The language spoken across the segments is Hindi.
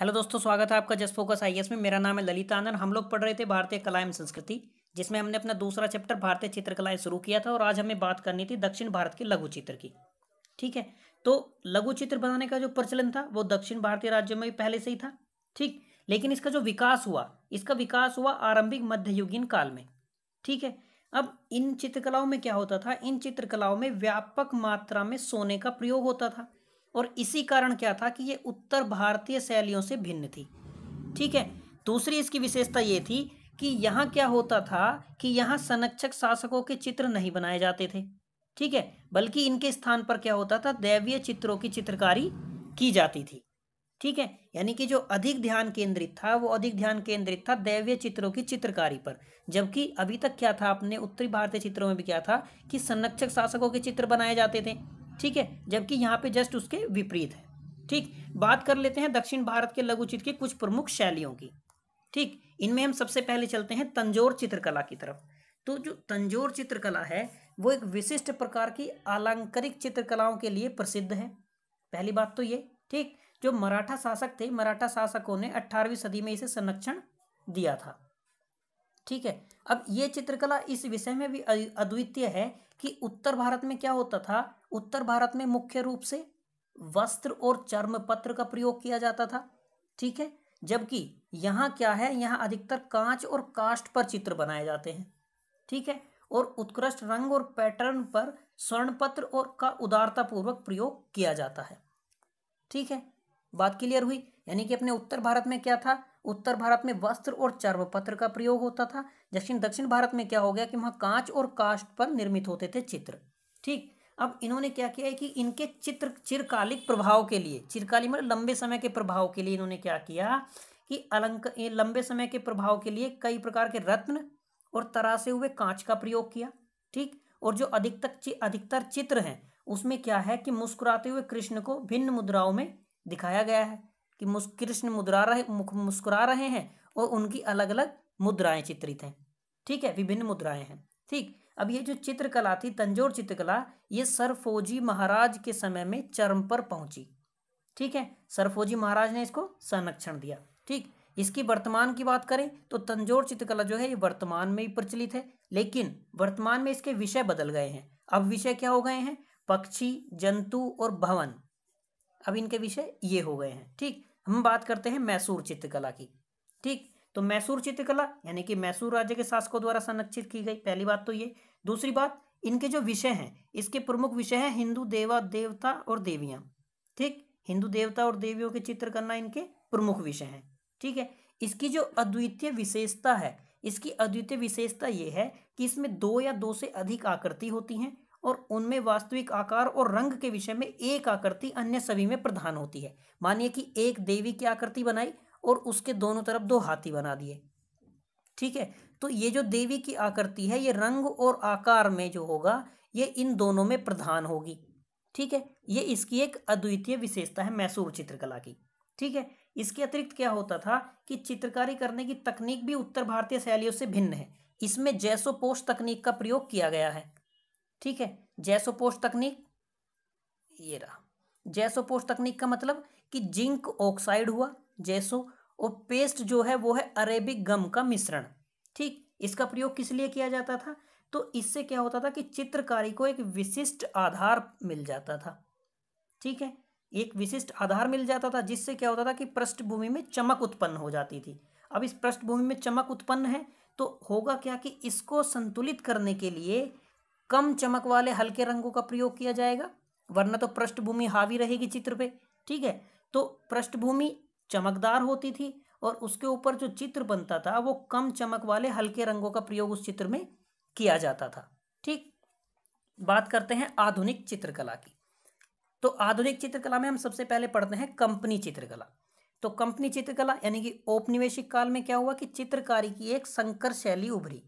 हेलो दोस्तों स्वागत है आपका जस्ट फोकस आई में मेरा नाम है ललित आनंद हम लोग पढ़ रहे थे भारतीय कला एवं संस्कृति जिसमें हमने अपना दूसरा चैप्टर भारतीय चित्रकलाएं शुरू किया था और आज हमें बात करनी थी दक्षिण भारत के लघु चित्र की ठीक है तो लघु चित्र बनाने का जो प्रचलन था वो दक्षिण भारतीय राज्यों में भी पहले से ही था ठीक लेकिन इसका जो विकास हुआ इसका विकास हुआ आरंभिक मध्ययुगीन काल में ठीक है अब इन चित्रकलाओं में क्या होता था इन चित्रकलाओं में व्यापक मात्रा में सोने का प्रयोग होता था और इसी कारण क्या था कि ये उत्तर भारतीय शैलियों से भिन्न थी ठीक है दूसरी इसकी विशेषता ये थी कि यहाँ क्या होता था कि यहाँ संरक्षक शासकों के चित्र नहीं बनाए जाते थे ठीक है बल्कि इनके स्थान पर क्या होता था दैवीय चित्रों की चित्रकारी की जाती थी ठीक है यानी कि जो अधिक ध्यान केंद्रित था वो अधिक ध्यान केंद्रित था दैवीय चित्रों की चित्रकारी पर जबकि अभी तक क्या था अपने उत्तरी भारतीय चित्रों में भी क्या था कि संरक्षक शासकों के चित्र बनाए जाते थे ठीक है जबकि यहाँ पे जस्ट उसके विपरीत है ठीक बात कर लेते हैं दक्षिण भारत के लघु चित्र की कुछ प्रमुख शैलियों की ठीक इनमें हम सबसे पहले चलते हैं तंजोर चित्रकला की तरफ तो जो तंजोर चित्रकला है वो एक विशिष्ट प्रकार की आलंकारिक चित्रकलाओं के लिए प्रसिद्ध है पहली बात तो ये ठीक जो मराठा शासक थे मराठा शासकों ने अट्ठारहवीं सदी में इसे संरक्षण दिया था ठीक है अब ये चित्रकला इस विषय में भी अद्वितीय है कि उत्तर भारत में क्या होता था उत्तर भारत में मुख्य रूप से वस्त्र और चर्म पत्र का प्रयोग किया जाता था ठीक है जबकि यहाँ क्या है यहाँ अधिकतर कांच और कास्ट पर चित्र बनाए जाते हैं ठीक है और उत्कृष्ट रंग और पैटर्न पर स्वर्ण पत्र और का उदारतापूर्वक प्रयोग किया जाता है ठीक है बात क्लियर हुई यानी कि अपने उत्तर भारत में क्या था उत्तर भारत में वस्त्र और चर्व पत्र का प्रयोग होता था दक्षिण दक्षिण भारत में क्या हो गया कि वहाँ कांच और काष्ट पर निर्मित होते थे चित्र ठीक अब इन्होंने क्या किया है कि इनके चित्र चिरकालिक प्रभाव के लिए चिरकालिक मतलब लंबे समय के प्रभाव के लिए इन्होंने क्या किया कि अलंक लंबे समय के प्रभाव के लिए कई प्रकार के रत्न और तरासे हुए कांच का प्रयोग किया ठीक और जो अधिकतर अधिकतर चित्र हैं उसमें क्या है कि मुस्कुराते हुए कृष्ण को भिन्न मुद्राओं में दिखाया गया है कि कृष्ण मुद्रा रहे मुस्कुरा रहे हैं और उनकी अलग अलग मुद्राएं चित्रित हैं ठीक है विभिन्न मुद्राएं हैं ठीक अब ये जो चित्रकला थी तंजोर चित्रकला ये सरफोजी महाराज के समय में चरम पर पहुंची ठीक है सरफोजी महाराज ने इसको संरक्षण दिया ठीक इसकी वर्तमान की बात करें तो तंजोर चित्रकला जो है ये वर्तमान में ही प्रचलित है लेकिन वर्तमान में इसके विषय बदल गए हैं अब विषय क्या हो गए हैं पक्षी जंतु और भवन अब इनके विषय ये हो गए हैं ठीक हम बात करते हैं मैसूर चित्रकला की ठीक तो मैसूर चित्रकला यानी कि मैसूर राज्य के शासकों द्वारा संरक्षित की गई पहली बात तो ये दूसरी बात इनके जो विषय हैं इसके प्रमुख विषय हैं हिंदू देवा देवता और देवियां ठीक हिंदू देवता और देवियों के चित्र करना इनके प्रमुख विषय हैं ठीक है इसकी जो अद्वितीय विशेषता है इसकी अद्वितीय विशेषता ये है कि इसमें दो या दो से अधिक आकृति होती हैं और उनमें वास्तविक आकार और रंग के विषय में एक आकृति अन्य सभी में प्रधान होती है मानिए कि एक देवी की आकृति बनाई और उसके दोनों तरफ दो हाथी बना दिए ठीक है तो ये जो देवी की आकृति है ये रंग और आकार में जो होगा ये इन दोनों में प्रधान होगी ठीक है ये इसकी एक अद्वितीय विशेषता है मैसूर चित्रकला की ठीक है इसके अतिरिक्त क्या होता था कि चित्रकारी करने की तकनीक भी उत्तर भारतीय शैलियों से भिन्न है इसमें जैसो पोष तकनीक का प्रयोग किया गया है ठीक है जैसोपोस्ट तकनीक ये रहा जैसोपोस्ट तकनीक का मतलब कि जिंक ऑक्साइड हुआ जैसो और पेस्ट जो है वो है अरेबिक गम का मिश्रण ठीक इसका प्रयोग किस लिए किया जाता था तो इससे क्या होता था कि चित्रकारी को एक विशिष्ट आधार मिल जाता था ठीक है एक विशिष्ट आधार मिल जाता था जिससे क्या होता था कि पृष्ठभूमि में चमक उत्पन्न हो जाती थी अब इस पृष्ठभूमि में चमक उत्पन्न है तो होगा क्या कि इसको संतुलित करने के लिए कम चमक वाले हल्के रंगों का प्रयोग किया जाएगा वरना तो पृष्ठभूमि हावी रहेगी चित्र पे ठीक है तो पृष्ठभूमि चमकदार होती थी और उसके ऊपर जो चित्र बनता था वो कम चमक वाले हल्के रंगों का प्रयोग उस चित्र में किया जाता था ठीक बात करते हैं आधुनिक चित्रकला की तो आधुनिक चित्रकला में हम सबसे पहले पढ़ते हैं कंपनी चित्रकला तो कंपनी चित्रकला यानी कि औपनिवेशिक काल में क्या हुआ कि चित्रकारी की एक संकर शैली उभरी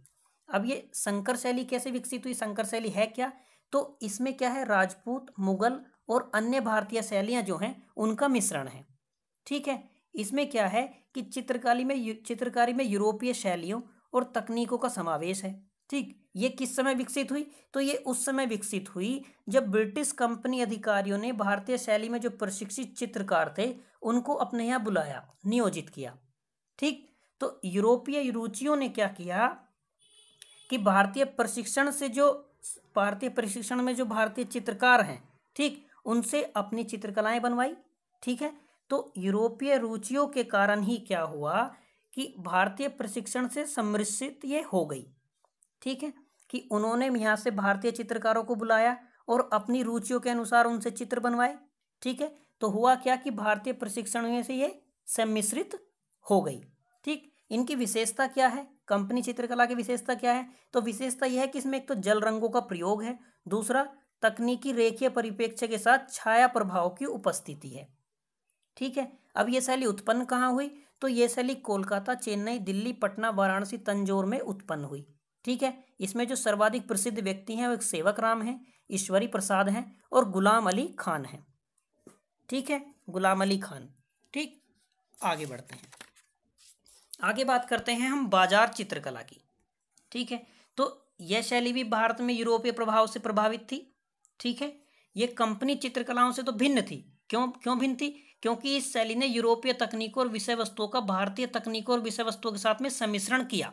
अब ये शंकर शैली कैसे विकसित हुई शंकर शैली है क्या तो इसमें क्या है राजपूत मुगल और अन्य भारतीय शैलियाँ जो हैं उनका मिश्रण है ठीक है इसमें क्या है कि चित्रकारी में चित्रकारी में यूरोपीय शैलियों और तकनीकों का समावेश है ठीक ये किस समय विकसित हुई तो ये उस समय विकसित हुई जब ब्रिटिश कंपनी अधिकारियों ने भारतीय शैली में जो प्रशिक्षित चित्रकार थे उनको अपने यहाँ बुलाया नियोजित किया ठीक तो यूरोपीय रुचियों ने क्या किया कि भारतीय प्रशिक्षण से जो भारतीय प्रशिक्षण में जो भारतीय चित्रकार हैं ठीक उनसे अपनी चित्रकलाएं बनवाई ठीक है तो यूरोपीय रुचियों के कारण ही क्या हुआ कि भारतीय प्रशिक्षण से सम्मिश्रित ये हो गई ठीक है कि उन्होंने यहाँ से भारतीय चित्रकारों को बुलाया और अपनी रुचियों के अनुसार उनसे चित्र बनवाए ठीक है तो हुआ क्या कि भारतीय प्रशिक्षण में से ये सम्मिश्रित हो गई ठीक इनकी विशेषता क्या है कंपनी चित्रकला की विशेषता क्या है तो विशेषता यह है कि इसमें एक तो जल रंगों का प्रयोग है दूसरा तकनीकी रेखीय परिप्रेक्ष्य के साथ छाया प्रभाव की उपस्थिति है ठीक है अब यह शैली उत्पन्न कहाँ हुई तो ये शैली कोलकाता चेन्नई दिल्ली पटना वाराणसी तंजोर में उत्पन्न हुई ठीक है इसमें जो सर्वाधिक प्रसिद्ध व्यक्ति हैं वो एक सेवक राम हैं ईश्वरी प्रसाद हैं और गुलाम अली खान हैं ठीक है गुलाम अली खान ठीक आगे बढ़ते हैं आगे बात करते हैं हम बाजार चित्रकला की ठीक है तो यह शैली भी भारत में यूरोपीय प्रभाव से प्रभावित थी ठीक है ये कंपनी चित्रकलाओं से तो भिन्न थी क्यों क्यों भिन्न थी क्योंकि इस शैली ने यूरोपीय तकनीकों और विषय वस्तुओं का भारतीय तकनीकों और विषय वस्तुओं के साथ में सम्मिश्रण किया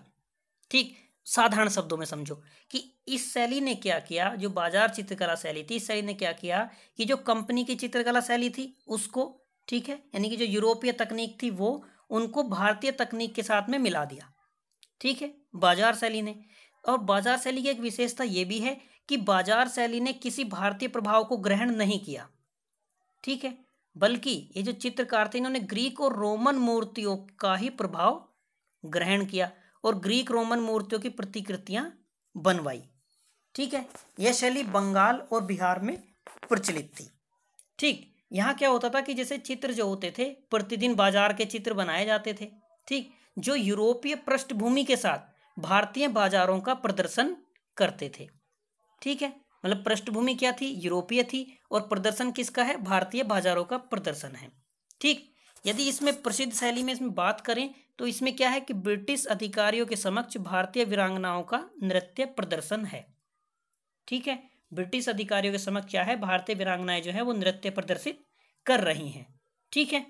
ठीक साधारण शब्दों में समझो कि इस शैली ने क्या किया जो बाजार चित्रकला शैली थी इस शैली ने क्या किया कि जो कंपनी की चित्रकला शैली थी उसको ठीक है यानी कि जो यूरोपीय तकनीक थी वो उनको भारतीय तकनीक के साथ में मिला दिया ठीक है बाजार शैली ने और बाजार शैली की एक विशेषता यह भी है कि बाजार शैली ने किसी भारतीय प्रभाव को ग्रहण नहीं किया ठीक है बल्कि ये जो चित्रकार थे इन्होंने ग्रीक और रोमन मूर्तियों का ही प्रभाव ग्रहण किया और ग्रीक रोमन मूर्तियों की प्रतिकृतियां बनवाई ठीक है यह शैली बंगाल और बिहार में प्रचलित थी ठीक यहाँ क्या होता था कि जैसे चित्र जो होते थे प्रतिदिन बाजार के चित्र बनाए जाते थे ठीक जो यूरोपीय पृष्ठभूमि के साथ भारतीय बाजारों का प्रदर्शन करते थे ठीक है मतलब पृष्ठभूमि क्या थी यूरोपीय थी और प्रदर्शन किसका है भारतीय बाजारों का प्रदर्शन है ठीक यदि इसमें प्रसिद्ध शैली में इसमें बात करें तो इसमें क्या है कि ब्रिटिश अधिकारियों के समक्ष भारतीय वीरांगनाओं का नृत्य प्रदर्शन है ठीक है ब्रिटिश अधिकारियों के समक्ष क्या है भारतीय वीरांगनाएं जो है वो नृत्य प्रदर्शित कर रही हैं ठीक है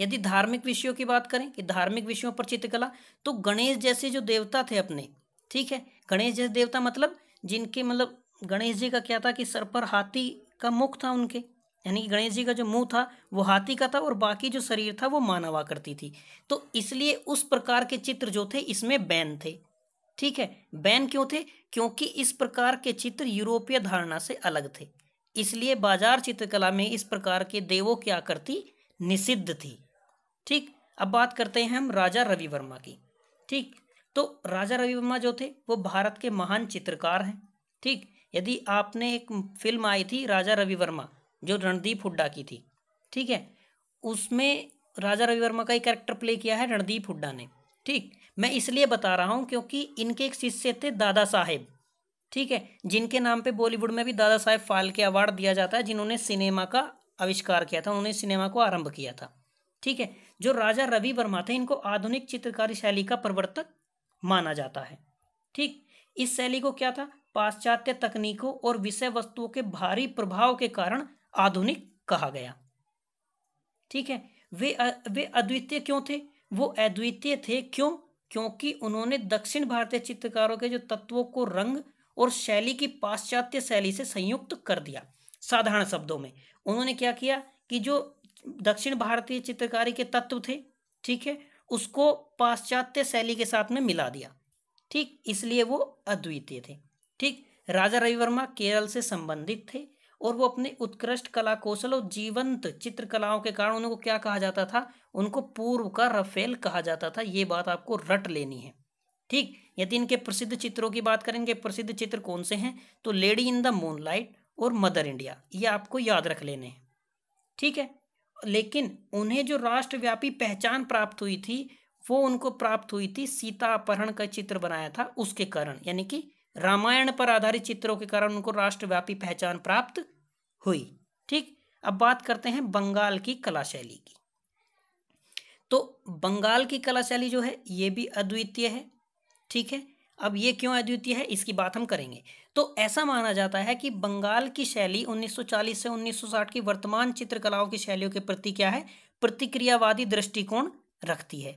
यदि धार्मिक विषयों की बात करें कि धार्मिक विषयों पर चित्रकला तो गणेश जैसे जो देवता थे अपने ठीक है गणेश जैसे देवता मतलब जिनके मतलब गणेश जी का क्या था कि सर पर हाथी का मुख था उनके यानी कि गणेश जी का जो मुंह था वो हाथी का था और बाकी जो शरीर था वो मानवा करती थी तो इसलिए उस प्रकार के चित्र जो थे इसमें बैन थे ठीक है बैन क्यों थे क्योंकि इस प्रकार के चित्र यूरोपीय धारणा से अलग थे इसलिए बाजार चित्रकला में इस प्रकार के देवों की आकृति निषिद्ध थी ठीक अब बात करते हैं हम राजा रवि वर्मा की ठीक तो राजा रवि वर्मा जो थे वो भारत के महान चित्रकार हैं ठीक यदि आपने एक फिल्म आई थी राजा रवि वर्मा जो रणदीप हुड्डा की थी ठीक है उसमें राजा रवि वर्मा का एक कैरेक्टर प्ले किया है रणदीप हुड्डा ने ठीक मैं इसलिए बता रहा हूँ क्योंकि इनके एक शिष्य थे दादा साहेब ठीक है जिनके नाम पे बॉलीवुड में भी दादा साहेब फाल्के अवार्ड दिया जाता है जिन्होंने सिनेमा का आविष्कार किया था उन्होंने सिनेमा को आरंभ किया था ठीक है जो राजा रवि वर्मा थे इनको आधुनिक चित्रकारी शैली का प्रवर्तक माना जाता है ठीक इस शैली को क्या था पाश्चात्य तकनीकों और विषय वस्तुओं के भारी प्रभाव के कारण आधुनिक कहा गया ठीक है वे वे अद्वितीय क्यों थे वो अद्वितीय थे क्यों क्योंकि उन्होंने दक्षिण भारतीय चित्रकारों के जो तत्वों को रंग और शैली की पाश्चात्य शैली से संयुक्त कर दिया साधारण शब्दों में उन्होंने क्या किया कि जो दक्षिण भारतीय चित्रकारी के तत्व थे ठीक है उसको पाश्चात्य शैली के साथ में मिला दिया ठीक इसलिए वो अद्वितीय थे ठीक राजा रविवर्मा केरल से संबंधित थे और वो अपने उत्कृष्ट कला कौशल और जीवंत चित्रकलाओं के कारण उनको क्या कहा जाता था उनको पूर्व का रफेल कहा जाता था ये बात आपको रट लेनी है ठीक यदि इनके प्रसिद्ध चित्रों की बात करें इनके प्रसिद्ध चित्र कौन से हैं तो लेडी इन द मूनलाइट और मदर इंडिया ये आपको याद रख लेने हैं ठीक है लेकिन उन्हें जो राष्ट्रव्यापी पहचान प्राप्त हुई थी वो उनको प्राप्त हुई थी सीता अपहरण का चित्र बनाया था उसके कारण यानी कि रामायण पर आधारित चित्रों के कारण उनको राष्ट्रव्यापी पहचान प्राप्त हुई ठीक अब बात करते हैं बंगाल की कला शैली की तो बंगाल की कला शैली जो है ये भी अद्वितीय है ठीक है अब ये क्यों अद्वितीय है इसकी बात हम करेंगे तो ऐसा माना जाता है कि बंगाल की शैली 1940 से 1960 की वर्तमान चित्रकलाओं की शैलियों के प्रति क्या है प्रतिक्रियावादी दृष्टिकोण रखती है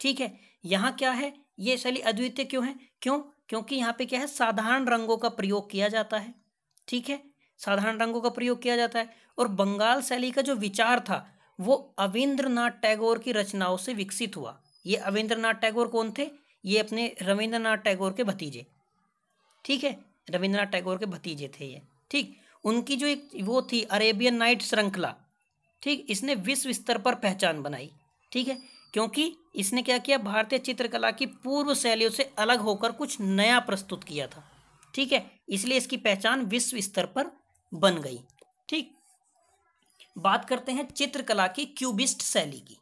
ठीक है यहाँ क्या है ये शैली अद्वितीय क्यों है क्यों क्योंकि यहाँ पे क्या है साधारण रंगों का प्रयोग किया जाता है ठीक है साधारण रंगों का प्रयोग किया जाता है और बंगाल शैली का जो विचार था वो अविंद्रनाथ टैगोर की रचनाओं से विकसित हुआ ये अविंद्रनाथ टैगोर कौन थे ये अपने रविंद्रनाथ टैगोर के भतीजे ठीक है रविंद्रनाथ टैगोर के भतीजे थे ये ठीक उनकी जो एक वो थी अरेबियन नाइट श्रृंखला ठीक इसने विश्व स्तर पर पहचान बनाई ठीक है क्योंकि इसने क्या किया भारतीय चित्रकला की पूर्व शैलियों से अलग होकर कुछ नया प्रस्तुत किया था ठीक है इसलिए इसकी पहचान विश्व स्तर पर बन गई ठीक बात करते हैं चित्रकला की क्यूबिस्ट शैली की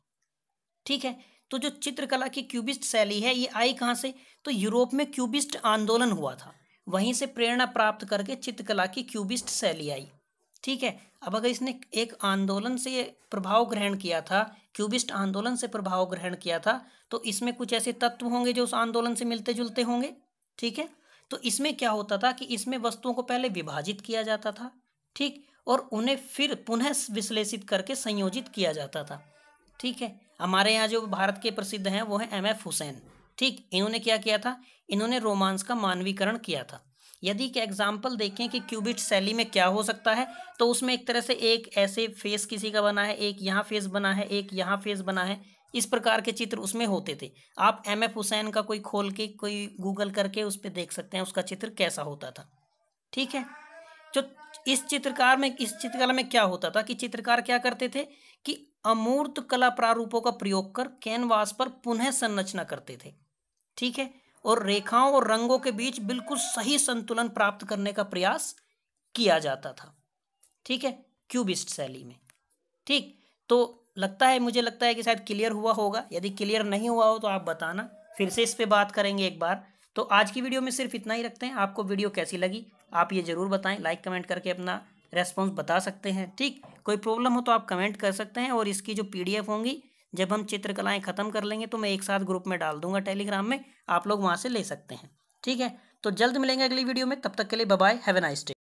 ठीक है तो जो चित्रकला की क्यूबिस्ट शैली है ये आई कहाँ से तो यूरोप में क्यूबिस्ट आंदोलन हुआ था वहीं से प्रेरणा प्राप्त करके चित्रकला की क्यूबिस्ट शैली आई ठीक है अब अगर इसने एक आंदोलन से प्रभाव ग्रहण किया था क्यूबिस्ट आंदोलन से प्रभाव ग्रहण किया था तो इसमें कुछ ऐसे तत्व होंगे जो उस आंदोलन से मिलते जुलते होंगे ठीक है तो इसमें क्या होता था कि इसमें वस्तुओं को पहले विभाजित किया जाता था ठीक और उन्हें फिर पुनः विश्लेषित करके संयोजित किया जाता था ठीक है हमारे यहाँ जो भारत के प्रसिद्ध हैं वो हैं एम एफ हुसैन ठीक इन्होंने क्या किया था इन्होंने रोमांस का मानवीकरण किया था यदि एक एग्जाम्पल देखें कि क्यूबिट शैली में क्या हो सकता है तो उसमें एक तरह से एक ऐसे फेस किसी का बना है एक यहाँ फेस बना है एक यहाँ फेस बना है इस प्रकार के चित्र उसमें होते थे आप एम एफ हुसैन का कोई खोल के कोई गूगल करके उस पर देख सकते हैं उसका चित्र कैसा होता था ठीक है जो तो इस चित्रकार में इस चित्रकला में क्या होता था कि चित्रकार क्या करते थे कि अमूर्त कला प्रारूपों का प्रयोग कर कैनवास पर पुनः संरचना करते थे ठीक है और रेखाओं और रंगों के बीच बिल्कुल सही संतुलन प्राप्त करने का प्रयास किया जाता था ठीक है क्यूबिस्ट शैली में ठीक तो लगता है मुझे लगता है कि शायद क्लियर हुआ होगा यदि क्लियर नहीं हुआ हो तो आप बताना फिर से इस पर बात करेंगे एक बार तो आज की वीडियो में सिर्फ इतना ही रखते हैं आपको वीडियो कैसी लगी आप ये ज़रूर बताएं लाइक कमेंट करके अपना रेस्पॉन्स बता सकते हैं ठीक कोई प्रॉब्लम हो तो आप कमेंट कर सकते हैं और इसकी जो पी होंगी जब हम चित्रकलाएं ख़त्म कर लेंगे तो मैं एक साथ ग्रुप में डाल दूंगा टेलीग्राम में आप लोग वहाँ से ले सकते हैं ठीक है तो जल्द मिलेंगे अगली वीडियो में तब तक के लिए bye have a nice day